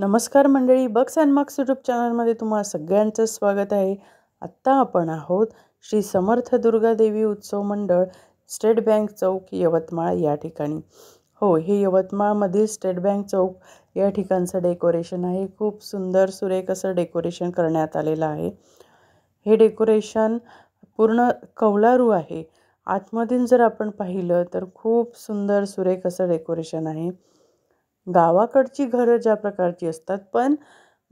नमस्कार मंडळी बक्स and marks YouTube चॅनलमध्ये तुम्हाला सगळ्यांचं स्वागत आहे आत्ता आपण आहोत श्री समर्थ दुर्गादेवी उत्सव मंडळ स्टेट बँक चौक यवतमाळ या ठिकाणी हो हे यवतमाळमधील स्टेट बँक चौक या ठिकाणचं डेकोरेशन आहे खूप सुंदर सुरेख असं डेकोरेशन करण्यात आलेलं आहे हे डेकोरेशन पूर्ण कौलारू आहे आतमधून जर आपण पाहिलं तर खूप सुंदर सुरेख असं डेकोरेशन आहे गावाकडची घरं ज्या प्रकारची असतात पण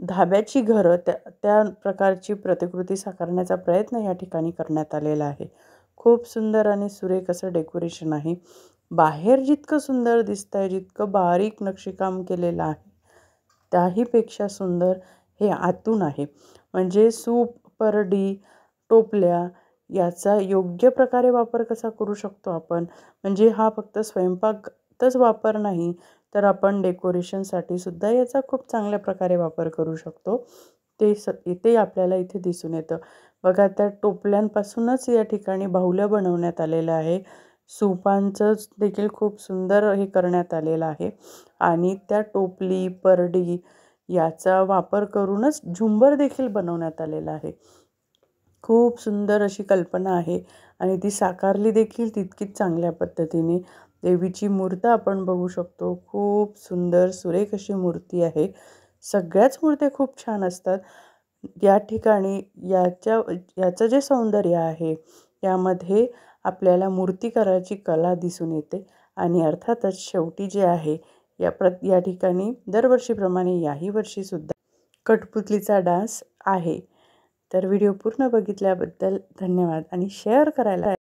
धाब्याची घरं त्या त्या प्रकारची प्रतिकृती साकारण्याचा प्रयत्न या ठिकाणी करण्यात आलेला आहे खूप सुंदर आणि सुरेख असं डेकोरेशन आहे बाहेर जितकं सुंदर दिसतं आहे जितकं बारीक नक्षीकाम केलेलं आहे त्याहीपेक्षा सुंदर हे आतून आहे म्हणजे सूप परडी टोपल्या याचा योग्य प्रकारे वापर कसा करू शकतो आपण म्हणजे हा फक्त स्वयंपाकातच वापर नाही तर आपण डेकोरेशनसाठी सुद्धा याचा खूप चांगल्या प्रकारे वापर करू शकतो ते स ते आपल्याला इथे दिसून येतं बघा त्या टोपल्यांपासूनच या ठिकाणी बाहुल्या बनवण्यात आलेलं आहे सूपांचं देखील खूप सुंदर हे करण्यात आलेलं आहे आणि त्या टोपली परडी याचा वापर करूनच झुंबर देखील बनवण्यात आलेला आहे खूप सुंदर अशी कल्पना आहे आणि ती साकारली देखील तितकीच चांगल्या पद्धतीने देवीची मूर्त आपण बघू शकतो खूप सुंदर सुरेख अशी मूर्ती आहे सगळ्याच मूर्त्या खूप छान असतात या ठिकाणी याच्या याचं जे सौंदर्य आहे यामध्ये आपल्याला मूर्तिकाराची कला दिसून येते आणि अर्थातच शेवटी जे आहे या प्र या ठिकाणी दरवर्षीप्रमाणे याही वर्षीसुद्धा कठपुतलीचा डान्स आहे तर व्हिडिओ पूर्ण बघितल्याबद्दल धन्यवाद आणि शेअर करायला